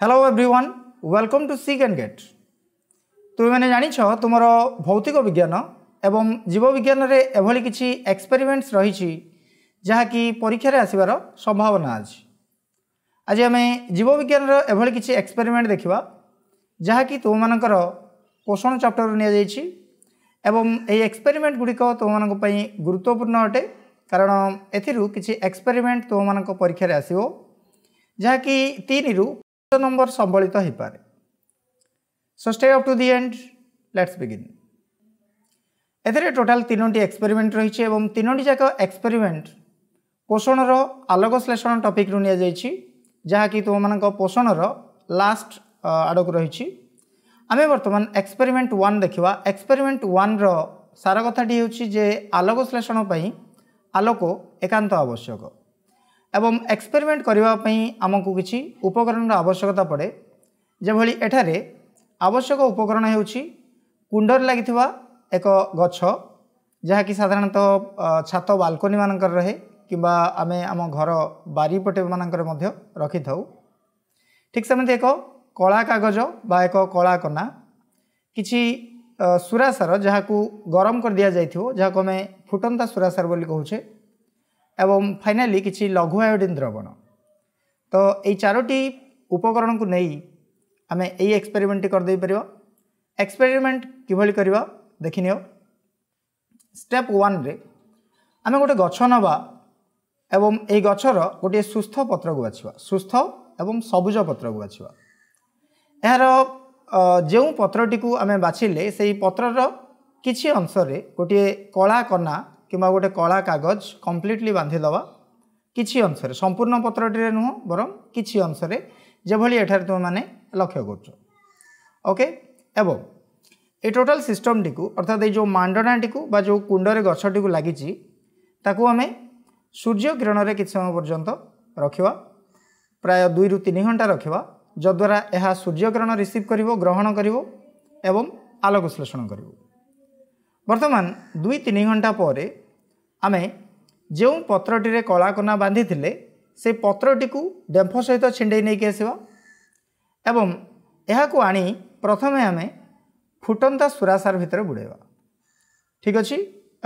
Hello everyone welcome to sick and get তুমিমানে জাଣିছ তোমার ভৌতিক বিজ্ঞান এবং জীববিজ্ঞানের এভাবে কিছু এক্সপেরিমেন্টস রয়েছে যা কি পরীক্ষার আসবার সম্ভাবনা আছে আজ আমি জীববিজ্ঞানের এভাবে কিছু এক্সপেরিমেন্ট দেখা যা কি তোমার পোষণ চাপ্টর নিয়ে যাই এবং এই এক্সপেরিমেন্ট গুড়িক তোমার গুরুত্বপূর্ণ অটে কারণ এথিরু কিছু এক্সপেরিমেন্ট তোমার পরীক্ষার আসব যা কি তিন রু নম্বর সম্বলিত হয়ে পারে so stay up to the end let's begin এতে টোটাল তিনোটি এক্সপেরিমেন্ট রয়েছে এবং তিনোটি যাক এক্সপেরিমেন্ট পোষণর আলোক শ্লেষণ টপিক্রু নিয়েছি যাকি তোমাদের পোষণর লাস্ট আড়ক রয়েছে আমি বর্তমান এক্সপেরিমেন্ট ওয়ান দেখা এক্সপেরিমেন্ট ওয়ান্র সার কথাটি হচ্ছে যে আলোক শ্লেষণ পাই আলোক একান্ত আবশ্যক এবং এক্সপেরিমেন্ট করা আমাকে কিছু উপকরণর আবশ্যকতা পড়ে যেভাবে এঠারে আবশ্যক উপকরণ হচ্ছে কুণ্ডর লাগি এক গছ ଯାହାକି ସାଧାରଣତଃ ଛାତ ବାଲକୋନି ମାନଙ୍କର ରହେ କିମ୍ବା ଆମେ ଆମ ଘର ବାରିପଟେ ମାନଙ୍କରେ ମଧ୍ୟ ରଖିଥାଉ ଠିକ୍ ସେମିତି ଏକ କଳା କାଗଜ ବା ଏକ କଳା କନା କିଛି ସୁରାସାର ଯାହାକୁ ଗରମ କରି ଦିଆଯାଇଥିବ ଯାହାକୁ ଆମେ ଫୁଟନ୍ତା ସୁରାସାର ବୋଲି କହୁଛେ ଏବଂ ଫାଇନାଲି କିଛି ଲଘୁ ଆୟୋଡ଼ିନ୍ ଦ୍ରବଣ ତ ଏଇ ଚାରୋଟି ଉପକରଣକୁ ନେଇ ଆମେ ଏଇ ଏକ୍ସପେରିମେଣ୍ଟଟି କରିଦେଇପାରିବ ଏକ୍ସପେରିମେଣ୍ଟ କିଭଳି କରିବ ଦେଖିନିଅ ଷ୍ଟେପ୍ ୱାନ୍ରେ ଆମେ ଗୋଟେ ଗଛ ନେବା ଏବଂ ଏହି ଗଛର ଗୋଟିଏ ସୁସ୍ଥ ପତ୍ରକୁ ବାଛିବା ସୁସ୍ଥ ଏବଂ ସବୁଜ ପତ୍ରକୁ ବାଛିବା ଏହାର ଯେଉଁ ପତ୍ରଟିକୁ ଆମେ ବାଛିଲେ ସେହି ପତ୍ରର କିଛି ଅଂଶରେ ଗୋଟିଏ କଳା କନା কিংবা গোটে কলা কাগজ কমপ্লিটলি বাঁধিদেবা কিছু অংশে সম্পূর্ণ পত্রটিরে নুহ বরং কিছু অংশে যেভাবে এখানে তুমি লক্ষ্য করছ ওকে এবং এই টোটাল সিষ্টমটি অর্থাৎ এই যে মাণ্ডনাটি বা যে কুণ্ডরে গছটি লাগিছি তাকে আমি সূর্য কিরণরে কিছু সময় পর্যন্ত রক্ষা প্রায় দুই রু তিন ঘণ্টা রক্ষা যদ্বারা এহা সূর্য কিরণ রিসিভ করিব গ্রহণ করিব এবং আলোক বিশ্লেষণ করিব বর্তমান দুই তিন ঘণ্টা পরে ଆମେ ଯେଉଁ ପତ୍ରଟିରେ କଳାକନା ବାନ୍ଧିଥିଲେ ସେ ପତ୍ରଟିକୁ ଡେମ୍ଫ ସହିତ ଛିଣ୍ଡେଇ ନେଇକି ଆସିବା ଏବଂ ଏହାକୁ ଆଣି ପ୍ରଥମେ ଆମେ ଫୁଟନ୍ତା ସୁରାସାର ଭିତରେ ବୁଡ଼େଇବା ଠିକ୍ ଅଛି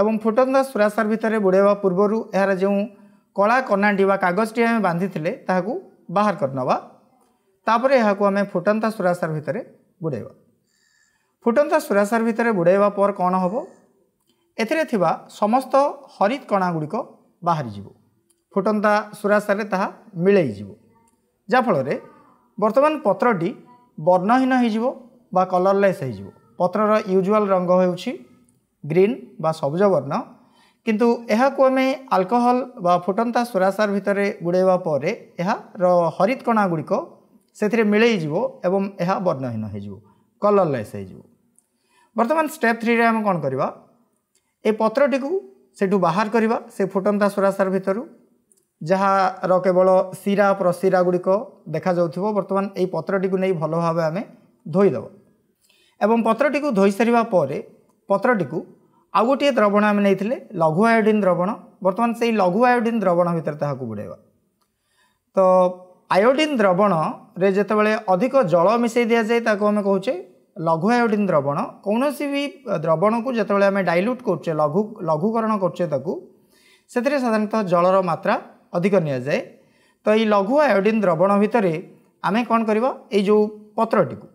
ଏବଂ ଫୁଟନ୍ତା ସୁରାସାର ଭିତରେ ବୁଡ଼େଇବା ପୂର୍ବରୁ ଏହାର ଯେଉଁ କଳା କନାଟି ବା କାଗଜଟି ଆମେ ବାନ୍ଧିଥିଲେ ତାହାକୁ ବାହାର କରିନେବା ତାପରେ ଏହାକୁ ଆମେ ଫୁଟନ୍ତା ସୁରାସାର ଭିତରେ ବୁଡ଼େଇବା ଫୁଟନ୍ତା ସୁରାସାର ଭିତରେ ବୁଡ଼େଇବା ପରେ କ'ଣ ହେବ ଏଥିରେ ଥିବା ସମସ୍ତ ହରିତ କଣାଗୁଡ଼ିକ ବାହାରିଯିବ ଫୁଟନ୍ତା ସୁରାସାରେ ତାହା ମିଳେଇଯିବ ଯାହାଫଳରେ ବର୍ତ୍ତମାନ ପତ୍ରଟି ବର୍ଣ୍ଣହୀନ ହୋଇଯିବ ବା କଲର୍ଲେସ୍ ହୋଇଯିବ ପତ୍ରର ୟୁଜୁଆଲ୍ ରଙ୍ଗ ହେଉଛି ଗ୍ରୀନ୍ ବା ସବୁଜ ବର୍ଣ୍ଣ କିନ୍ତୁ ଏହାକୁ ଆମେ ଆଲକୋହଲ ବା ଫୁଟନ୍ତା ସୁରାସାର ଭିତରେ ବୁଡ଼େଇବା ପରେ ଏହାର ହରିତ କଣାଗୁଡ଼ିକ ସେଥିରେ ମିଳେଇଯିବ ଏବଂ ଏହା ବର୍ଣ୍ଣହୀନ ହୋଇଯିବ କଲର୍ଲେସ୍ ହୋଇଯିବ ବର୍ତ୍ତମାନ ଷ୍ଟେପ୍ ଥ୍ରୀରେ ଆମେ କ'ଣ କରିବା ଏ ପତ୍ରଟିକୁ ସେଠୁ ବାହାର କରିବା ସେ ଫୁଟନ୍ତା ସୁରାସାର ଭିତରୁ ଯାହାର କେବଳ ଶିରା ପ୍ରଶିରା ଗୁଡ଼ିକ ଦେଖାଯାଉଥିବ ବର୍ତ୍ତମାନ ଏଇ ପତ୍ରଟିକୁ ନେଇ ଭଲ ଭାବେ ଆମେ ଧୋଇଦେବ ଏବଂ ପତ୍ରଟିକୁ ଧୋଇସାରିବା ପରେ ପତ୍ରଟିକୁ ଆଉ ଗୋଟିଏ ଦ୍ରବଣ ଆମେ ନେଇଥିଲେ ଲଘୁ ଆୟୋଡ଼ିନ୍ ଦ୍ରବଣ ବର୍ତ୍ତମାନ ସେଇ ଲଘୁ ଆୟୋଡ଼ିନ୍ ଦ୍ରବଣ ଭିତରେ ତାହାକୁ ବୁଡ଼େଇବା ତ ଆୟୋଡ଼ିନ୍ ଦ୍ରବଣରେ ଯେତେବେଳେ ଅଧିକ ଜଳ ମିଶାଇ ଦିଆଯାଏ ତାକୁ ଆମେ କହୁଛେ ଲଘୁ ଆୟୋଡ଼ିନ୍ ଦ୍ରବଣ କୌଣସି ବି ଦ୍ରବଣକୁ ଯେତେବେଳେ ଆମେ ଡାଇଲ୍ୟୁଟ୍ କରୁଛେ ଲଘୁ ଲଘୁକରଣ କରୁଛେ ତାକୁ ସେଥିରେ ସାଧାରଣତଃ ଜଳର ମାତ୍ରା ଅଧିକ ନିଆଯାଏ ତ ଏଇ ଲଘୁ ଆୟୋଡ଼ିନ୍ ଦ୍ରବଣ ଭିତରେ ଆମେ କ'ଣ କରିବା ଏଇ ଯେଉଁ ପତ୍ରଟିକୁ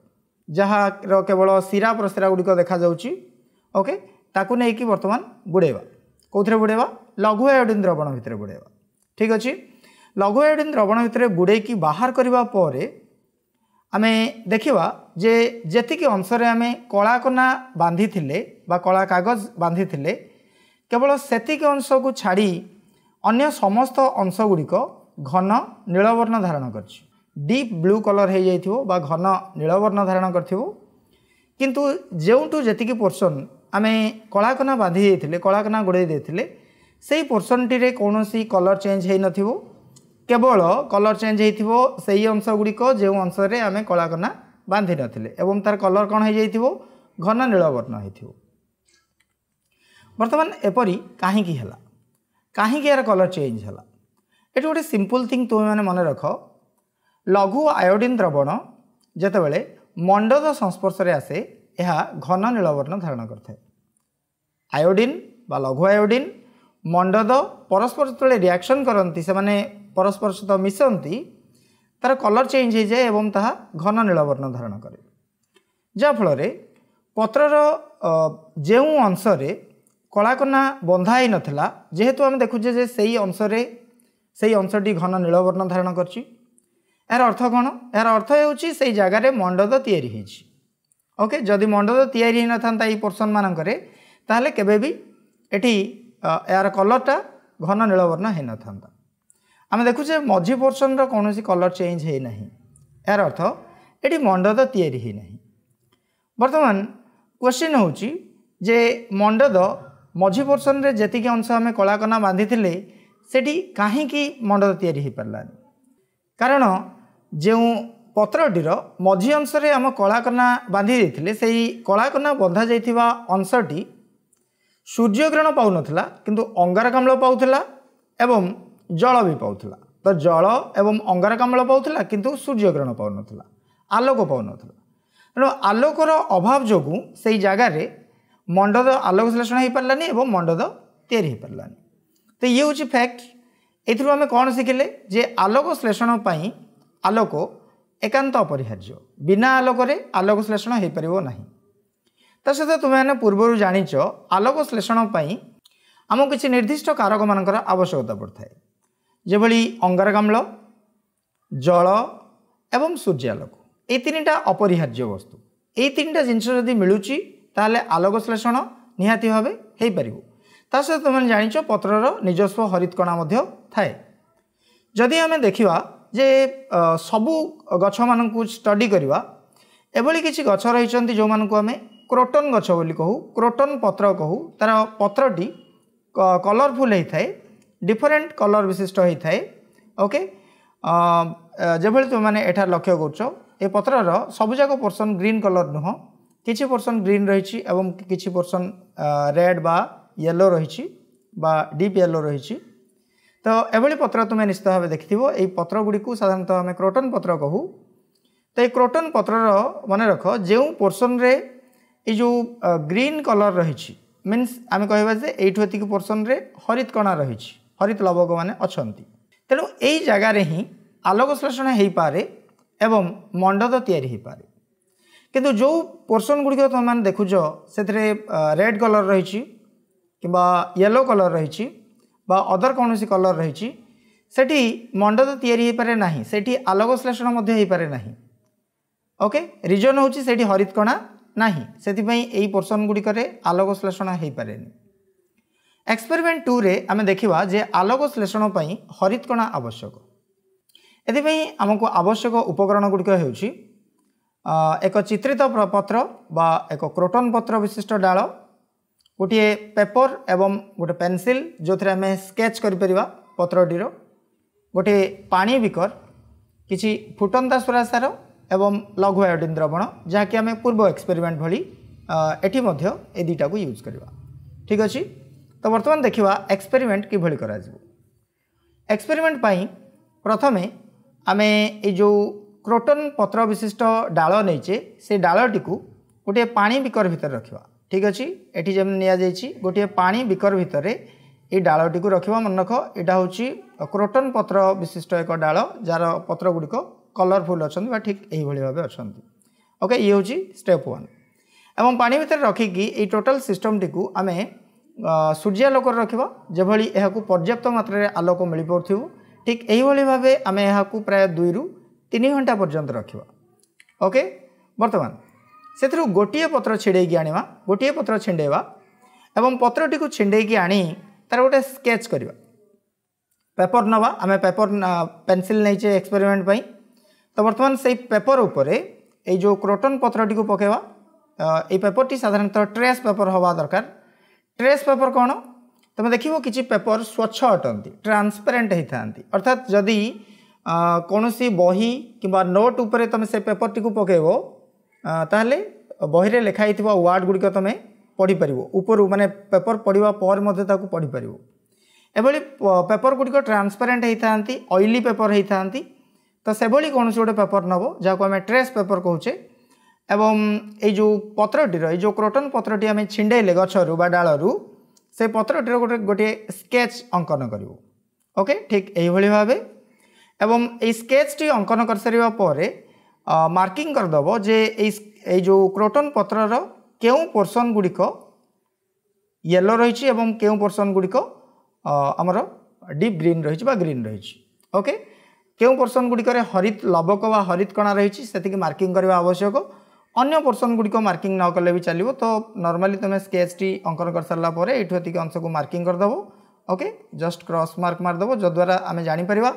ଯାହାର କେବଳ ସିରା ପ୍ରସିରା ଗୁଡ଼ିକ ଦେଖାଯାଉଛି ଓକେ ତାକୁ ନେଇକି ବର୍ତ୍ତମାନ ବୁଡ଼େଇବା କେଉଁଥିରେ ବୁଡ଼େଇବା ଲଘୁ ଆୟୋଡ଼ିନ୍ ଦ୍ରବଣ ଭିତରେ ବୁଡ଼େଇବା ଠିକ୍ ଅଛି ଲଘୁ ଆୟୋଡ଼ିନ୍ ଦ୍ରବଣ ଭିତରେ ବୁଡ଼େଇକି ବାହାର କରିବା ପରେ ଆମେ ଦେଖିବା ଯେ ଯେତିକି ଅଂଶରେ ଆମେ କଳାକନା ବାନ୍ଧିଥିଲେ ବା କଳା କାଗଜ ବାନ୍ଧିଥିଲେ କେବଳ ସେତିକି ଅଂଶକୁ ଛାଡ଼ି ଅନ୍ୟ ସମସ୍ତ ଅଂଶଗୁଡ଼ିକ ଘନ ନୀଳବର୍ଣ୍ଣ ଧାରଣ କରିଛି ଡିପ୍ ବ୍ଲୁ କଲର୍ ହୋଇଯାଇଥିବ ବା ଘନ ନୀଳବର୍ଣ୍ଣ ଧାରଣ କରିଥିବ କିନ୍ତୁ ଯେଉଁଠୁ ଯେତିକି ପୋର୍ସନ୍ ଆମେ କଳାକନା ବାନ୍ଧି ଦେଇଥିଲେ କଳାକନା ଗୋଡ଼ାଇ ଦେଇଥିଲେ ସେହି ପୋର୍ସନ୍ଟିରେ କୌଣସି କଲର୍ ଚେଞ୍ଜ ହୋଇନଥିବ কেবল কলর চেঞ্জ হয়েছিল সেই অংশ গুড়ি যে অংশরে আমি কলাকনা বাঁধি নথিলে এবং তার কলর কণ হয়ে যাই ঘন নীলবর্ণ হয়েছিল বর্তমান এপরি কাহিকি হেলা কাহিকি এর কলর চেঞ্জ হেলা এটি গোটে সিম্পল থিং তুমি মানে মনে রখ লঘু আয়োডিন দ্রবণ যেতবে মণ্ডদ সংস্পর্শে আসে ଏହା ଘନ ନୀଳବର୍ଣ୍ଣ ଧାରଣ କରିଥାଏ ଆୟୋଡ଼ିନ୍ ବା ଲଘୁ ଆୟୋଡ଼ିନ୍ ମଣ୍ଡଦ ପରସ୍ପର ଯେତେବେଳେ ରିଆକ୍ସନ୍ କରନ୍ତି ସେମାନେ ପରସ୍ପର ସହିତ ମିଶନ୍ତି ତା'ର କଲର୍ ଚେଞ୍ଜ ହୋଇଯାଏ ଏବଂ ତାହା ଘନ ନୀଳବର୍ଣ୍ଣ ଧାରଣ କରେ ଯାହାଫଳରେ ପତ୍ରର ଯେଉଁ ଅଂଶରେ କଳାକନା ବନ୍ଧା ହୋଇନଥିଲା ଯେହେତୁ ଆମେ ଦେଖୁଛେ ଯେ ସେହି ଅଂଶରେ ସେହି ଅଂଶଟି ଘନ ନୀଳବର୍ଣ୍ଣ ଧାରଣ କରିଛି ଏହାର ଅର୍ଥ କ'ଣ ଏହାର ଅର୍ଥ ହେଉଛି ସେହି ଜାଗାରେ ମଣ୍ଡଦ ତିଆରି ହୋଇଛି ଓକେ ଯଦି ମଣ୍ଡଦ ତିଆରି ହୋଇନଥାନ୍ତା ଏହି ପର୍ସନ୍ମାନଙ୍କରେ ତାହେଲେ କେବେ ବି ଏଠି ଏହାର କଲର୍ଟା ଘନ ନୀଳବର୍ଣ୍ଣ ହୋଇନଥାନ୍ତା ଆମେ ଦେଖୁଛେ ମଝି ପୋର୍ସନ୍ର କୌଣସି କଲର୍ ଚେଞ୍ଜ ହୋଇନାହିଁ ଏହାର ଅର୍ଥ ଏଠି ମଣ୍ଡଦ ତିଆରି ହୋଇନାହିଁ ବର୍ତ୍ତମାନ କ୍ୱେଶ୍ଚିନ୍ ହେଉଛି ଯେ ମଣ୍ଡଦ ମଝି ପୋର୍ସନ୍ରେ ଯେତିକି ଅଂଶ ଆମେ କଳାକନା ବାନ୍ଧିଥିଲେ ସେଠି କାହିଁକି ମଣ୍ଡଦ ତିଆରି ହୋଇପାରିଲାନି କାରଣ ଯେଉଁ ପତ୍ରଟିର ମଝି ଅଂଶରେ ଆମ କଳାକନା ବାନ୍ଧି ଦେଇଥିଲେ ସେହି କଳାକନା ବନ୍ଧାଯାଇଥିବା ଅଂଶଟି ସୂର୍ଯ୍ୟକିରଣ ପାଉନଥିଲା କିନ୍ତୁ ଅଙ୍ଗାରକାମ୍ଳ ପାଉଥିଲା ଏବଂ ଜଳ ବି ପାଉଥିଲା ତ ଜଳ ଏବଂ ଅଙ୍ଗାରକାମ୍ଳ ପାଉଥିଲା କିନ୍ତୁ ସୂର୍ଯ୍ୟକିରଣ ପାଉନଥିଲା ଆଲୋକ ପାଉନଥିଲା ତେଣୁ ଆଲୋକର ଅଭାବ ଯୋଗୁଁ ସେଇ ଜାଗାରେ ମଣ୍ଡଦ ଆଲୋକ ଶ୍ଳେଷଣ ହୋଇପାରିଲାନି ଏବଂ ମଣ୍ଡଦ ତିଆରି ହୋଇପାରିଲାନି ତ ଇଏ ହେଉଛି ଫ୍ୟାକ୍ଟ ଏଥିରୁ ଆମେ କ'ଣ ଶିଖିଲେ ଯେ ଆଲୋକ ଶ୍ଳେଷଣ ପାଇଁ ଆଲୋକ ଏକାନ୍ତ ଅପରିହାର୍ଯ୍ୟ ବିନା ଆଲୋକରେ ଆଲୋକ ଶ୍ଳେଷଣ ହୋଇପାରିବ ନାହିଁ ତା ସହିତ ତୁମେମାନେ ପୂର୍ବରୁ ଜାଣିଛ ଆଲୋକ ଶ୍ଳେଷଣ ପାଇଁ ଆମକୁ କିଛି ନିର୍ଦ୍ଦିଷ୍ଟ କାରକମାନଙ୍କର ଆବଶ୍ୟକତା ପଡ଼ିଥାଏ যেভাবে অঙ্গারকাম্ল জল এবং সূর্যালোক এই তিনটা অপরিহার্য বস্তু এই তিনটা জিনিস যদি মিলুচি তাহলে আলোকশ্লেষণ নিহাতি ভাবে হয়েপারিব তা সহ তুমি জাঁচ পত্রর নিজস্ব হরিতকণা মধ্য থাকে যদি আমি দেখিবা যে সবু গছ মানুষ স্টডি করা এভাবে কিছু গছ রয়েছেন যে আমি ক্রোটন গছ বলে কহু ক্রোটন পত্র কহু তার পত্রটি কলরফুল হয়ে ডিফরেন্ট কলর বিশিষ্ট হয়ে ওকে যেভাবে তুমি এঠার লক্ষ্য করছ এ পত্রর সবুজাক পোর্সন গ্রিন কলর নুহ কিছু পোর্সন গ্রিন রয়েছে এবং কিছু পোর্সন রেড বা ইয়েলো রয়েছে বা ডিপ ইয়েলো রয়েছে তো এভাবে পত্র তুমি নিশ্চিত ভাবে দেখিথিব এই পত্রগুড়ি সাধারণত আমি ক্রোটন পত্র কহু তো এই ক্রোটন পত্রর মনে রখ যে পোর্সনরে এই যে গ্রিন কলর রয়েছে মিন্স আমি কহবা যে এইটু এতিকি পোর্সনরে হরিত কণা রয়েছে হরিত লবକ ମାନେ ଅଛନ୍ତି ତେଣୁ ଏଇ ଜାଗାରେ ହିଁ ଆଲୋକଶ୍ଳେଷଣ ହେଇପାରେ ଏବଂ ମଣ୍ଡଦ ତିଆରି ହେଇପାରେ କିନ୍ତୁ ଯେଉଁ ପୋର୍ସନ୍ ଗୁଡ଼ିକ ତୁମେମାନେ ଦେଖୁଛ ସେଥିରେ ରେଡ଼୍ କଲର୍ ରହିଛି କିମ୍ବା ୟେଲୋ କଲର୍ ରହିଛି বা অদর কৌশি কলর রয়েছে সেটি মণ্ডদ তৈরি হয়ে না সেটি আলোকশ্লেষণ হয়ে না ওকে রিজন হচ্ছে সেটি হরিৎকণা না সেইপা এই পোর্সনগুড়ি আলোকশ্লেষণ হয়ে পারে না ଏକ୍ସପେରିମେଣ୍ଟ ଟୁରେ ଆମେ ଦେଖିବା ଯେ ଆଲୋକ ଶ୍ଳେଷଣ ପାଇଁ ହରିତକଣା ଆବଶ୍ୟକ ଏଥିପାଇଁ ଆମକୁ ଆବଶ୍ୟକ ଉପକରଣ ଗୁଡ଼ିକ ହେଉଛି ଏକ ଚିତ୍ରିତ ପତ୍ର ବା ଏକ କ୍ରୋଟନ୍ ପତ୍ର ବିଶିଷ୍ଟ ଡାଳ ଗୋଟିଏ ପେପର ଏବଂ ଗୋଟେ ପେନସିଲ୍ ଯେଉଁଥିରେ ଆମେ ସ୍କେଚ୍ କରିପାରିବା ପତ୍ରଟିର ଗୋଟିଏ ପାଣି ବିକର କିଛି ଫୁଟନ୍ତା ସୁରା ସାର ଏବଂ ଲଘୁ ଆୟୋଡ଼ିନ୍ ଦ୍ରବଣ ଯାହାକି ଆମେ ପୂର୍ବ ଏକ୍ସପେରିମେଣ୍ଟ ଭଳି ଏଠି ମଧ୍ୟ ଏ ଦୁଇଟାକୁ ୟୁଜ୍ କରିବା ଠିକ୍ ଅଛି ତ ବର୍ତ୍ତମାନ ଦେଖିବା ଏକ୍ସପେରିମେଣ୍ଟ କିଭଳି କରାଯିବ ଏକ୍ସପେରିମେଣ୍ଟ ପାଇଁ ପ୍ରଥମେ ଆମେ ଏଇ ଯେଉଁ କ୍ରୋଟନ୍ ପତ୍ର ବିଶିଷ୍ଟ ଡାଳ ନେଇଛେ ସେ ଡାଳଟିକୁ ଗୋଟିଏ ପାଣି ବିକର ଭିତରେ ରଖିବା ଠିକ୍ ଅଛି ଏଠି ଯେମିତି ନିଆଯାଇଛି ଗୋଟିଏ ପାଣି ବିକର ଭିତରେ ଏଇ ଡାଳଟିକୁ ରଖିବା ମନେ ରଖ ଏଇଟା ହେଉଛି କ୍ରୋଟନ୍ ପତ୍ର ବିଶିଷ୍ଟ ଏକ ଡାଳ ଯାହାର ପତ୍ରଗୁଡ଼ିକ କଲରଫୁଲ୍ ଅଛନ୍ତି ବା ଠିକ୍ ଏଇଭଳି ଭାବେ ଅଛନ୍ତି ଓକେ ଇଏ ହେଉଛି ଷ୍ଟେପ୍ ୱାନ୍ ଏବଂ ପାଣି ଭିତରେ ରଖିକି ଏଇ ଟୋଟାଲ୍ ସିଷ୍ଟମ୍ଟିକୁ ଆମେ ସୂର୍ଯ୍ୟାଲୋକରେ ରଖିବ ଯେଭଳି ଏହାକୁ ପର୍ଯ୍ୟାପ୍ତ ମାତ୍ରାରେ ଆଲୋକ ମିଳିପାରୁଥିବ ଠିକ୍ ଏହିଭଳି ଭାବେ ଆମେ ଏହାକୁ ପ୍ରାୟ ଦୁଇରୁ ତିନି ଘଣ୍ଟା ପର୍ଯ୍ୟନ୍ତ ରଖିବା ଓକେ ବର୍ତ୍ତମାନ ସେଥିରୁ ଗୋଟିଏ ପତ୍ର ଛିଡ଼େଇକି ଆଣିବା ଗୋଟିଏ ପତ୍ର ଛିଣ୍ଡେଇବା ଏବଂ ପତ୍ରଟିକୁ ଛିଣ୍ଡେଇକି ଆଣି ତା'ର ଗୋଟେ ସ୍କେଚ୍ କରିବା ପେପର ନେବା ଆମେ ପେପର ପେନସିଲ୍ ନେଇଛେ ଏକ୍ସପେରିମେଣ୍ଟ ପାଇଁ ତ ବର୍ତ୍ତମାନ ସେଇ ପେପର ଉପରେ ଏଇ ଯେଉଁ କ୍ରୋଟନ୍ ପତ୍ରଟିକୁ ପକାଇବା ଏଇ ପେପରଟି ସାଧାରଣତଃ ଟ୍ରେସ୍ ପେପର ହେବା ଦରକାର ट्रेस पेपर कौन तुम देखो कि पेपर स्वच्छ अटंती ट्रांसपेरेन्ट होता अर्थात जदि कौन सी बही कि नोट उपर तुम से पेपर टी पकेब ताहले बहरे लिखाई वार्ड गुड़िक तुम पढ़ीपर ऊपर मैंने पेपर पढ़ा पर पढ़ी पार एभली पेपर गुड़िक ट्रांसपेरेन्ट होता ऑयली पेपर होता तो से कौन से गोटे पेपर नब जहाँ को आम ट्रेस पेपर कहे এবং এই ଯେଉଁ ପତ୍ରଟିର ଏଇ ଯେଉଁ କ୍ରୋଟନ୍ ପତ୍ରଟି ଆମେ ଛିଣ୍ଡାଇଲେ ଗଛରୁ ବା ଡାଳରୁ ସେ ପତ୍ରଟିର ଗୋଟେ ଗୋଟିଏ ସ୍କେଚ୍ ଅଙ୍କନ କରିବୁ ଓକେ ଠିକ୍ ଏଇଭଳି ଭାବେ ଏବଂ ଏଇ ସ୍କେଚ୍ଟି ଅଙ୍କନ କରିସାରିବା ପରେ ମାର୍କିଂ କରିଦେବ ଯେ ଏଇ ଏଇ ଯେଉଁ କ୍ରୋଟନ୍ ପତ୍ରର କେଉଁ ପୋର୍ସନ୍ ଗୁଡ଼ିକ ୟେଲୋ ରହିଛି ଏବଂ କେଉଁ ପୋର୍ସନ୍ ଗୁଡ଼ିକ ଆମର ଡିପ୍ ଗ୍ରୀନ୍ ରହିଛି ବା ଗ୍ରୀନ୍ ରହିଛି ଓକେ କେଉଁ ପୋର୍ସନ୍ ଗୁଡ଼ିକରେ ହରିତ ଲବକ ବା ହରିତ କଣା ରହିଛି ସେତିକି ମାର୍କିଂ କରିବା ଆବଶ୍ୟକ ଅନ୍ୟ ପୋର୍ସନ୍ ଗୁଡ଼ିକ ମାର୍କିଂ ନ କଲେ ବି ଚାଲିବ ତ ନର୍ମାଲି ତୁମେ ସ୍କେଚ୍ଟି ଅଙ୍କନ କରିସାରିଲା ପରେ ଏଇଠୁ ଏତିକି ଅଂଶକୁ ମାର୍କିଂ କରିଦେବ ଓକେ ଜଷ୍ଟ କ୍ରସ୍ ମାର୍କ ମାରିଦେବ ଯଦ୍ୱାରା ଆମେ ଜାଣିପାରିବା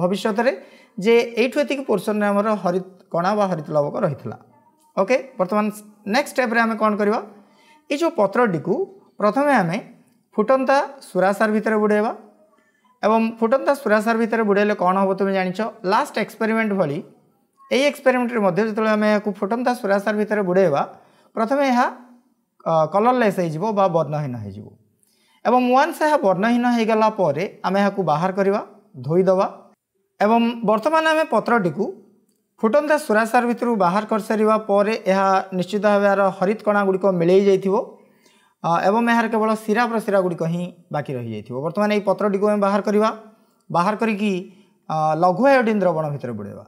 ଭବିଷ୍ୟତରେ ଯେ ଏଇଠୁ ଏତିକି ପୋର୍ସନ୍ରେ ଆମର ହରିତ କଣା ବା ହରିତ ଲବକ ରହିଥିଲା ଓକେ ବର୍ତ୍ତମାନ ନେକ୍ସଟ ଷ୍ଟେପ୍ରେ ଆମେ କ'ଣ କରିବା ଏଇ ଯେଉଁ ପତ୍ରଟିକୁ ପ୍ରଥମେ ଆମେ ଫୁଟନ୍ତା ସୁରାସାର ଭିତରେ ବୁଡ଼େଇବା ଏବଂ ଫୁଟନ୍ତା ସୁରାସାର ଭିତରେ ବୁଡ଼େଇଲେ କ'ଣ ହେବ ତୁମେ ଜାଣିଛ ଲାଷ୍ଟ ଏକ୍ସପେରିମେଣ୍ଟ ଭଳି ଏହି ଏକ୍ସପେରିମେଣ୍ଟରେ ମଧ୍ୟ ଯେତେବେଳେ ଆମେ ଏହାକୁ ଫୋଟନ୍ ତା ସୂରାସାର ଭିତରେ ବୁଡ଼େଇବା ପ୍ରଥମେ ଏହା କଲରଲେସ୍ ହୋଇଯିବ ବା ବର୍ଣ୍ଣହୀନ ହୋଇଯିବ ଏବଂ ୱାନ୍ସ ଏହା ବର୍ଣ୍ଣହୀନ ହୋଇଗଲା ପରେ ଆମେ ଏହାକୁ ବାହାର କରିବା ଧୋଇଦେବା ଏବଂ ବର୍ତ୍ତମାନ ଆମେ ପତ୍ରଟିକୁ ଫୁଟନ୍ତା ସୁରାସାର ଭିତରୁ ବାହାର କରିସାରିବା ପରେ ଏହା ନିଶ୍ଚିତ ଭାବେ ଏହାର ହରିତ କଣାଗୁଡ଼ିକ ମିଳେଇ ଯାଇଥିବ ଏବଂ ଏହାର କେବଳ ଶିରା ପ୍ରଶିରା ଗୁଡ଼ିକ ହିଁ ବାକି ରହିଯାଇଥିବ ବର୍ତ୍ତମାନ ଏହି ପତ୍ରଟିକୁ ଆମେ ବାହାର କରିବା ବାହାର କରିକି ଲଘୁ ଆୟୋଡ଼ିନ୍ ଦ୍ରବଣ ଭିତରେ ବୁଡ଼େଇବା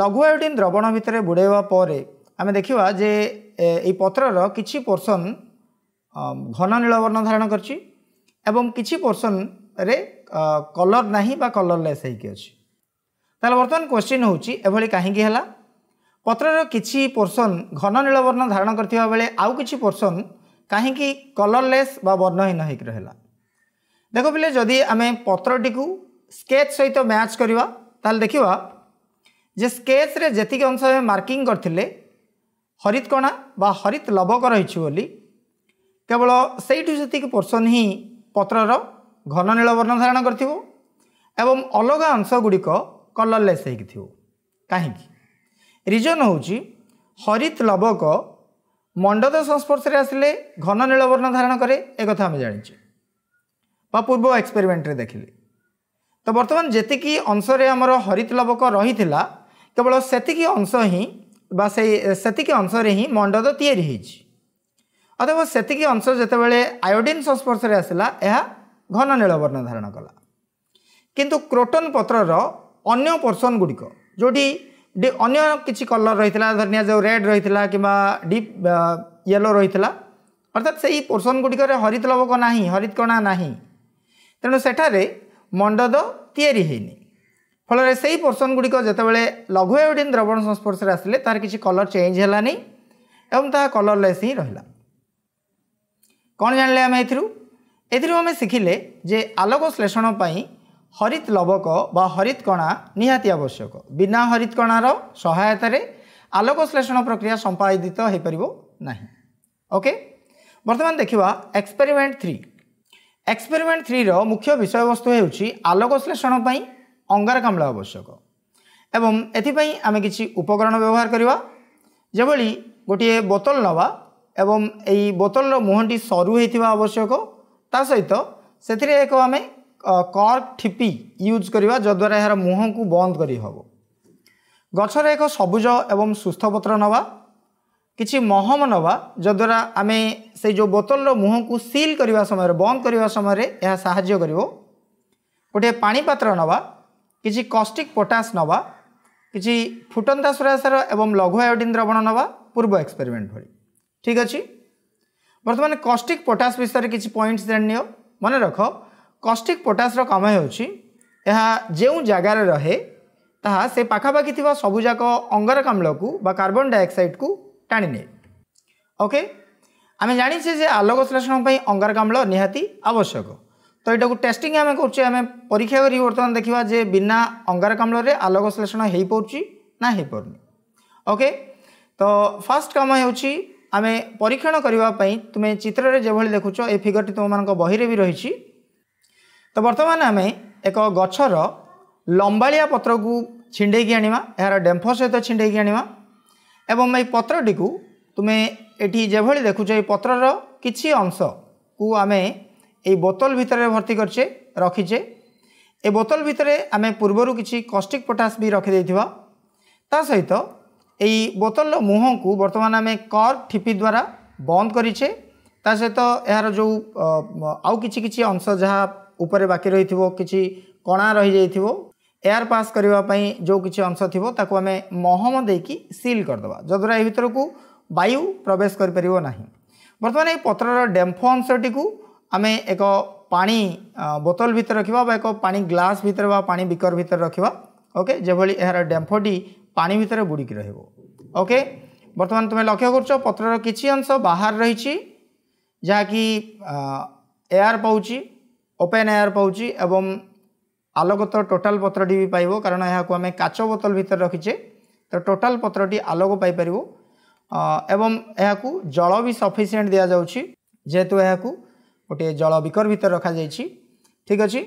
লঘু আয়োডিন দ্রবণ ভিতরে বুড়াইবা পরে আমি দেখিবা যে এই পত্রর কিছু পোর্সন ঘন নীলবর্ণ ধারণ করছি এবং কিছু পোর্সনরে কলর না বা কলরলেস হইকি অছি তাহলে বর্তমান কোশ্চিন হচ্ছে এভাবে কী হল পত্রর কিছু পোর্সন ঘন নীলবর্ণ ধারণ করা বেড়ে আউ কিছু পোর্সন কী কলরলেস বা বর্ণহীন হইকি রহলা দেখ পিলে যদি আমি পত্রটি স্কেচ সহিত ম্যাচ করা তাহলে দেখিবা ଯେ ସ୍କେଚ୍ରେ ଯେତିକି ଅଂଶ ଆମେ ମାର୍କିଂ କରିଥିଲେ ହରିତ କଣା ବା ହରିତ ଲବକ ରହିଛି ବୋଲି କେବଳ ସେଇଠୁ ସେତିକି ପୋର୍ସନ୍ ହିଁ ପତ୍ରର ଘନ ନୀଳ ବର୍ଣ୍ଣ ଧାରଣ କରିଥିବ ଏବଂ ଅଲଗା ଅଂଶଗୁଡ଼ିକ କଲର୍ଲେସ୍ ହେଇକି ଥିବ କାହିଁକି ରିଜନ୍ ହେଉଛି ହରିତ ଲବକ ମଣ୍ଡଦ ସଂସ୍ପର୍ଶରେ ଆସିଲେ ଘନ ନୀଳ ବର୍ଣ୍ଣ ଧାରଣ କରେ ଏକଥା ଆମେ ଜାଣିଛେ ବା ପୂର୍ବ ଏକ୍ସପେରିମେଣ୍ଟରେ ଦେଖିଲେ ତ ବର୍ତ୍ତମାନ ଯେତିକି ଅଂଶରେ ଆମର ହରିତ ଲବକ ରହିଥିଲା କେବଳ ସେତିକି ଅଂଶ ହିଁ ବା ସେଇ ସେତିକି ଅଂଶରେ ହିଁ ମଣ୍ଡଦ ତିଆରି ହୋଇଛି ଅଥବା ସେତିକି ଅଂଶ ଯେତେବେଳେ ଆୟୋଡ଼ିନ୍ ସଂସ୍ପର୍ଶରେ ଆସିଲା ଏହା ଘନ ନୀଳବର୍ଣ୍ଣ ଧାରଣ କଲା କିନ୍ତୁ କ୍ରୋଟନ୍ ପତ୍ରର ଅନ୍ୟ ପର୍ସନ୍ ଗୁଡ଼ିକ ଯେଉଁଠି ଅନ୍ୟ କିଛି କଲର୍ ରହିଥିଲା ଧରିନିଆ ଯେଉଁ ରେଡ଼୍ ରହିଥିଲା କିମ୍ବା ଡିପ୍ ୟେଲୋ ରହିଥିଲା ଅର୍ଥାତ୍ ସେହି ପୋର୍ସନ୍ ଗୁଡ଼ିକରେ ହରିତ ଲବକ ନାହିଁ ହରିତକଣା ନାହିଁ ତେଣୁ ସେଠାରେ ମଣ୍ଡଦ ତିଆରି ହୋଇନି ফলে সেই পোর্সন গুড়ি যেতবে লঘু আয়োডিন দ্রবণ সংস্পর্শে আসলে তার কিছু কলর চেঞ্জ হলানি এবং তাহা কলরলেস হি রহলা କ'ଣ ଜାଣିଲେ ଆମେ ଏଥିରୁ ଏଥିରୁ ଆମେ ଶିଖିଲେ ଯେ ଆଲୋକ ଶ୍ଳେଷଣ ପାଇଁ ହରିତ ଲବକ ବା ହରିତ କଣା ନିହାତି ଆବଶ୍ୟକ ବିନା ହରିତ କଣାର ସହାୟତାରେ ଆଲୋକ ଶ୍ଳେଷଣ ପ୍ରକ୍ରିୟା ସମ୍ପାଦିତ ହୋଇପାରିବ ନାହିଁ ଓକେ ବର୍ତ୍ତମାନ ଦେଖିବା ଏକ୍ସପେରିମେଣ୍ଟ ଥ୍ରୀ ଏକ୍ସପେରିମେଣ୍ଟ ଥ୍ରୀର ମୁଖ୍ୟ ବିଷୟବସ୍ତୁ ହେଉଛି ଆଲୋକ ଶ୍ଳେଷଣ ପାଇଁ ଅଙ୍ଗାରକାମ୍ଳ ଆବଶ୍ୟକ ଏବଂ ଏଥିପାଇଁ ଆମେ କିଛି ଉପକରଣ ବ୍ୟବହାର କରିବା ଯେଭଳି ଗୋଟିଏ ବୋତଲ ନେବା ଏବଂ ଏଇ ବୋତଲର ମୁହଁଟି ସରୁ ହୋଇଥିବା ଆବଶ୍ୟକ ତା ସହିତ ସେଥିରେ ଏକ ଆମେ କର୍କ ଠିପି ୟୁଜ୍ କରିବା ଯଦ୍ୱାରା ଏହାର ମୁହଁକୁ ବନ୍ଦ କରିହେବ ଗଛରେ ଏକ ସବୁଜ ଏବଂ ସୁସ୍ଥ ପତ୍ର ନେବା କିଛି ମହମ ନେବା ଯଦ୍ୱାରା ଆମେ ସେଇ ଯେଉଁ ବୋତଲର ମୁହଁକୁ ସିଲ୍ କରିବା ସମୟରେ ବନ୍ଦ କରିବା ସମୟରେ ଏହା ସାହାଯ୍ୟ କରିବ ଗୋଟିଏ ପାଣି ପାତ୍ର ନେବା କିଛି କଷ୍ଟିକ୍ ପଟାସ୍ ନେବା କିଛି ଫୁଟନ୍ତା ସୁରାସାର ଏବଂ ଲଘୁ ଆୟୋଡ଼ିନ୍ ଦ୍ରବଣ ନେବା ପୂର୍ବ ଏକ୍ସପେରିମେଣ୍ଟ ଭଳି ଠିକ୍ ଅଛି ବର୍ତ୍ତମାନ କଷ୍ଟିକ୍ ପଟାସ୍ ବିଷୟରେ କିଛି ପଏଣ୍ଟସ୍ ଜାଣିନିଅ ମନେ ରଖ କଷ୍ଟିକ୍ ପଟାସ୍ର କାମ ହେଉଛି ଏହା ଯେଉଁ ଜାଗାରେ ରହେ ତାହା ସେ ପାଖାପାଖି ଥିବା ସବୁଯାକ ଅଙ୍ଗାରକାମ୍ଳକୁ ବା କାର୍ବନ୍ ଡାଇଅକ୍ସାଇଡ଼କୁ ଟାଣିନିଏ ଓକେ ଆମେ ଜାଣିଛେ ଯେ ଆଲୋକ ଶ୍ଳେଷଣ ପାଇଁ ଅଙ୍ଗାରକାମ୍ଳ ନିହାତି ଆବଶ୍ୟକ ତ ଏଇଟାକୁ ଟେଷ୍ଟିଂ ଆମେ କରୁଛେ ଆମେ ପରୀକ୍ଷା କରି ବର୍ତ୍ତମାନ ଦେଖିବା ଯେ ବିନା ଅଙ୍ଗାରକାମ୍ଳରେ ଆଲୋକ ଶ୍ଳେଷଣ ହୋଇପାରୁଛି ନା ହୋଇପାରୁନି ଓକେ ତ ଫାର୍ଷ୍ଟ କାମ ହେଉଛି ଆମେ ପରୀକ୍ଷଣ କରିବା ପାଇଁ ତୁମେ ଚିତ୍ରରେ ଯେଭଳି ଦେଖୁଛ ଏ ଫିଗରଟି ତୁମମାନଙ୍କ ବହିରେ ବି ରହିଛି ତ ବର୍ତ୍ତମାନ ଆମେ ଏକ ଗଛର ଲମ୍ବାଳିଆ ପତ୍ରକୁ ଛିଣ୍ଡେଇକି ଆଣିବା ଏହାର ଡେମ୍ଫ ସହିତ ଛିଣ୍ଡେଇକି ଆଣିବା ଏବଂ ଏହି ପତ୍ରଟିକୁ ତୁମେ ଏଠି ଯେଭଳି ଦେଖୁଛ ଏହି ପତ୍ରର କିଛି ଅଂଶକୁ ଆମେ এই বোতল ভিতরে ভর্তি করছে রখিছে এ বোতল ভিতরে আমি পূর্বর কিছু কষ্টিক পটাশ বি রখি দেইথিবা তা সহ এই বোতল মুহকু বর্তমানে আমি কর্ক ঠিপি দ্বারা বন্ধ করিছে তা সহ এর যে আউ কিছু কিছু অংশ যা উপরে বাকি রয়েছে কিছু কণা রয়েছে এয়ার পাস করা যে কিছু অংশ থাকবে তাকে আমি মহম দিয়ে সিল করেদেবা যদ্বারা এই ভিতরক বায়ু প্রবেশ করে পার না বর্তমানে এই পত্রর ডেম্ফ অংশটি ଆମେ ଏକ ପାଣି ବୋତଲ ଭିତରେ ରଖିବା ବା ଏକ ପାଣି ଗ୍ଲାସ୍ ଭିତରେ ବା ପାଣି ବିକର ଭିତରେ ରଖିବା ଓକେ ଯେଭଳି ଏହାର ଡେମ୍ଫଟି ପାଣି ଭିତରେ ବୁଡ଼ିକି ରହିବ ଓକେ ବର୍ତ୍ତମାନ ତୁମେ ଲକ୍ଷ୍ୟ କରୁଛ ପତ୍ରର କିଛି ଅଂଶ ବାହାର ରହିଛି ଯାହାକି ଏୟାର ପାଉଛି ଓପେନ୍ ଏୟାର ପାଉଛି ଏବଂ ଆଲୋକ ତ ଟୋଟାଲ୍ ପତ୍ରଟି ବି ପାଇବ କାରଣ ଏହାକୁ ଆମେ କାଚ ବୋତଲ ଭିତରେ ରଖିଛେ ତ ଟୋଟାଲ୍ ପତ୍ରଟି ଆଲୋକ ପାଇପାରିବ ଏବଂ ଏହାକୁ ଜଳ ବି ସଫିସିଏଣ୍ଟ ଦିଆଯାଉଛି ଯେହେତୁ ଏହାକୁ গোটিয়ে জল বিকর ভিতরে রখাযাইছি ঠিক আছে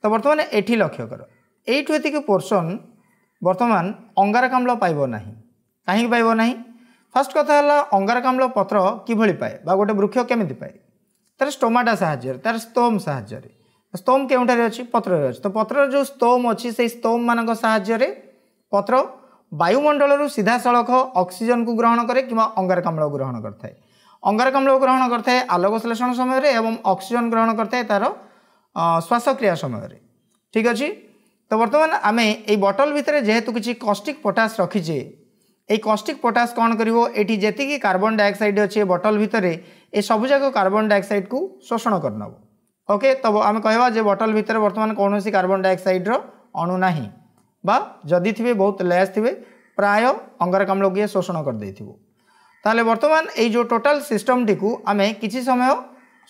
তো বর্তমান এটি লক্ষ্য কর এইটু এতিকি পোর্সন বর্তমান অঙ্গারকাম্ল পাইব না কাহিঁকি পাইব না ফার্স্ট কথা হল অঙ্গারকাম্ল পত্র কিভাবে পায়ে বা গোটে বৃক্ষ কেমিতি পায়ে তার স্টোমাটা সাহায্যে তার স্তোম সাহায্যে স্তোম কেউঠারে অছি পত্ররে অছি তো পত্রর যে স্তোম অছি সেই স্তোম মানক সাহায্যে পত্র বায়ুমণ্ডলর সিধাসলখ অক্সিজেন কু গ্রহণ করে কিংবা অঙ্গারকাম্ল গ্রহণ করে থাকে ଅଙ୍ଗାରକାମ୍ଳ ଗ୍ରହଣ କରିଥାଏ ଆଲୋକ ଶ୍ଳେଷଣ ସମୟରେ ଏବଂ ଅକ୍ସିଜେନ୍ ଗ୍ରହଣ କରିଥାଏ ତା'ର ଶ୍ୱାସକ୍ରିୟା ସମୟରେ ଠିକ୍ ଅଛି ତ ବର୍ତ୍ତମାନ ଆମେ ଏଇ ବଟଲ୍ ଭିତରେ ଯେହେତୁ କିଛି କଷ୍ଟିକ୍ ପଟାସ୍ ରଖିଛେ এই কষ্টিক পটাস কণ করব এটি যেত কার্বন ডাইঅক্সাইড অছে বটল ভিতরে এ সবুজাক কার্বন ডাইঅক্সাইড কু শোষণ করেনব ওকে তো আমি কহবা যে বটল ভিতরে বর্তমান কৌশি কার্বন ডাইঅক্সাইডর অণু না বা যদি থিবে বহুত লেস থিবে প্রায় অঙ্গারকাম্ল ইয়ে শোষণ করেদেইথিব তাহলে বর্তমান এই যে টোটাল সিষ্টমটি আমি কিছু সময়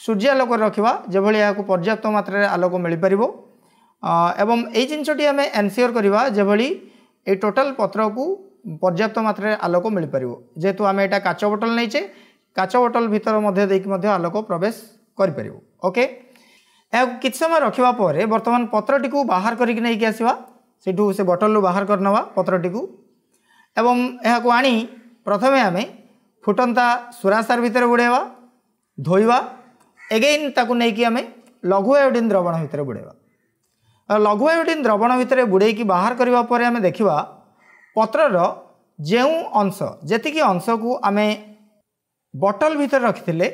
সূর্যালোকরে রাখবা যেভাবে এখন পর্যাপ্ত মাত্রায় আলোক মিপার এবং এই জিনিসটি আমি এনসিওর করা যেভাবে এই টোটাল পত্রকু পর্যাপ্ত মাত্রায় আলোক মিপার যেহেতু আমি এটা কাচ বটল নেইছে কাচ বটল ভিতর মধ্যে দিয়ে আলোক প্রবেশ করে পার ওকে এখন কিছু সময় রাখা পরে বর্তমান পত্রটি বাহার করি নিয়ে আসবা সেটু সে বটলু বাহার করে নেওয়া পত্রটি এবং এখন আনি প্রথমে আমি ଫୁଟନ୍ତା ସୁରାସାର ଭିତରେ ବୁଡ଼େଇବା ଧୋଇବା ଏଗେନ୍ ତାକୁ ନେଇକି ଆମେ ଲଘୁ ଆୟୋଡ଼ିନ୍ ଦ୍ରବଣ ଭିତରେ ବୁଡ଼େଇବା ଲଘୁ ଆୟୋଡ଼ିନ୍ ଦ୍ରବଣ ଭିତରେ ବୁଡ଼େଇକି ବାହାର କରିବା ପରେ ଆମେ ଦେଖିବା ପତ୍ରର ଯେଉଁ ଅଂଶ ଯେତିକି ଅଂଶକୁ ଆମେ ବଟଲ୍ ଭିତରେ ରଖିଥିଲେ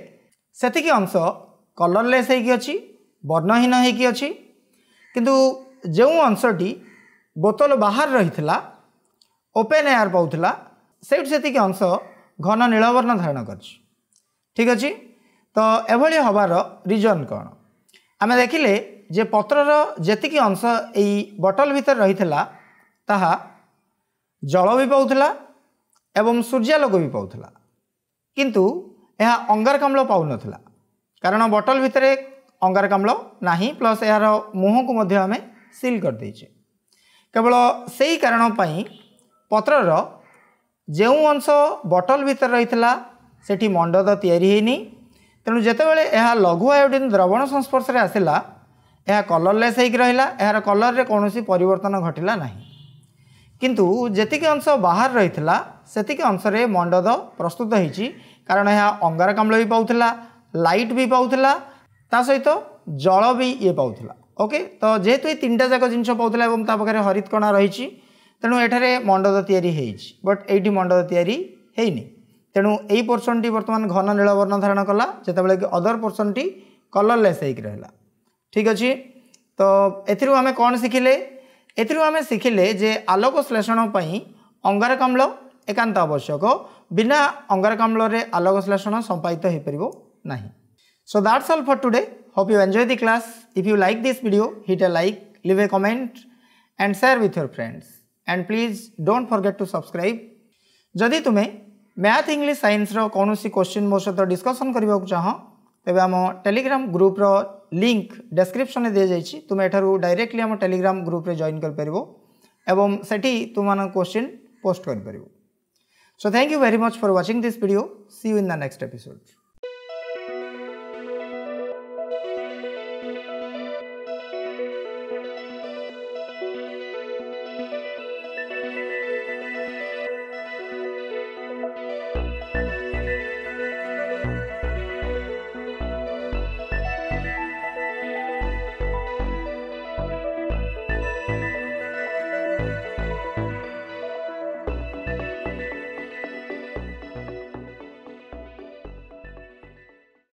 ସେତିକି ଅଂଶ କଲର୍ଲେସ୍ ହେଇକି ଅଛି ବର୍ଣ୍ଣହୀନ ହେଇକି ଅଛି କିନ୍ତୁ ଯେଉଁ ଅଂଶଟି ବୋତଲ ବାହାର ରହିଥିଲା ଓପେନ୍ ଏୟାର୍ ପାଉଥିଲା ସେଇଠୁ ସେତିକି ଅଂଶ ଘନ ନୀଳବର୍ଣ୍ଣ ଧାରଣ କରିଛି ଠିକ୍ ଅଛି ତ ଏଭଳି ହେବାର ରିଜନ୍ କ'ଣ ଆମେ ଦେଖିଲେ ଯେ ପତ୍ରର ଯେତିକି ଅଂଶ ଏଇ ବଟଲ ଭିତରେ ରହିଥିଲା ତାହା ଜଳ ବି ପାଉଥିଲା ଏବଂ ସୂର୍ଯ୍ୟାଲୋକ ବି ପାଉଥିଲା କିନ୍ତୁ ଏହା ଅଙ୍ଗାରକାମ୍ଳ ପାଉନଥିଲା କାରଣ ବଟଲ ଭିତରେ ଅଙ୍ଗାରକାମ୍ଳ ନାହିଁ ପ୍ଲସ୍ ଏହାର ମୁହଁକୁ ମଧ୍ୟ ଆମେ ସିଲ୍ କରିଦେଇଛେ କେବଳ ସେହି କାରଣ ପାଇଁ ପତ୍ରର ଯେଉଁ ଅଂଶ ବଟଲ ଭିତରେ ରହିଥିଲା ସେଠି ମଣ୍ଡଦ ତିଆରି ହେଇନି ତେଣୁ ଯେତେବେଳେ ଏହା ଲଘୁ ଆୟୋଡ଼ିନ୍ ଦ୍ରବଣ ସଂସ୍ପର୍ଶରେ ଆସିଲା ଏହା କଲର୍ଲେସ୍ ହେଇକି ରହିଲା ଏହାର କଲର୍ରେ କୌଣସି ପରିବର୍ତ୍ତନ ଘଟିଲା ନାହିଁ କିନ୍ତୁ ଯେତିକି ଅଂଶ ବାହାରେ ରହିଥିଲା ସେତିକି ଅଂଶରେ ମଣ୍ଡଦ ପ୍ରସ୍ତୁତ ହେଇଛି କାରଣ ଏହା ଅଙ୍ଗାରକାମ୍ଳ ବି ପାଉଥିଲା ଲାଇଟ୍ ବି ପାଉଥିଲା ତା ସହିତ ଜଳ ବି ଇଏ ପାଉଥିଲା ଓକେ ତ ଯେହେତୁ ଏ ତିନିଟା ଯାକ ଜିନିଷ ପାଉଥିଲା ଏବଂ ତା ପାଖରେ ହରିତକଣା ରହିଛି ତେଣୁ ଏଠାରେ ମଣ୍ଡଦ ତିଆରି ହେଇଛି ବଟ୍ ଏଇଠି ମଣ୍ଡଦ ତିଆରି ହେଇନି ତେଣୁ ଏଇ ପୋର୍ସନଟି ବର୍ତ୍ତମାନ ଘନ ନୀଳବର୍ଣ୍ଣ ଧାରଣ କଲା ଯେତେବେଳେ କି ଅଦର୍ ପୋର୍ସନଟି କଲରଲେସ୍ ହେଇକି ରହିଲା ଠିକ୍ ଅଛି ତ ଏଥିରୁ ଆମେ କ'ଣ ଶିଖିଲେ ଏଥିରୁ ଆମେ ଶିଖିଲେ ଯେ ଆଲୋକ ଶ୍ଳେଷଣ ପାଇଁ ଅଙ୍ଗାରକାମ୍ଳ ଏକାନ୍ତ ଆବଶ୍ୟକ ବିନା ଅଙ୍ଗାରକାମ୍ଳରେ ଆଲୋକ ଶ୍ଳେଷଣ ସମ୍ପାଦିତ ହୋଇପାରିବ ନାହିଁ So that's all for today. Hope you enjoy the class. If you like this video, hit a like, leave a comment and share with your friends. And please don't forget to subscribe जदि तुम्हें math English science कौन question मो सहित discussion करने को चाह तेज आम टेलीग्राम ग्रुप्र लिंक डेस्क्रिप्सन दी जाइए तुम एठार डायरेक्टली आम टेलीग्राम ग्रुप जॉन कर एवं सेठी तुम क्वेश्चन पोस्ट कर so thank you very much for watching this video see you in the next episode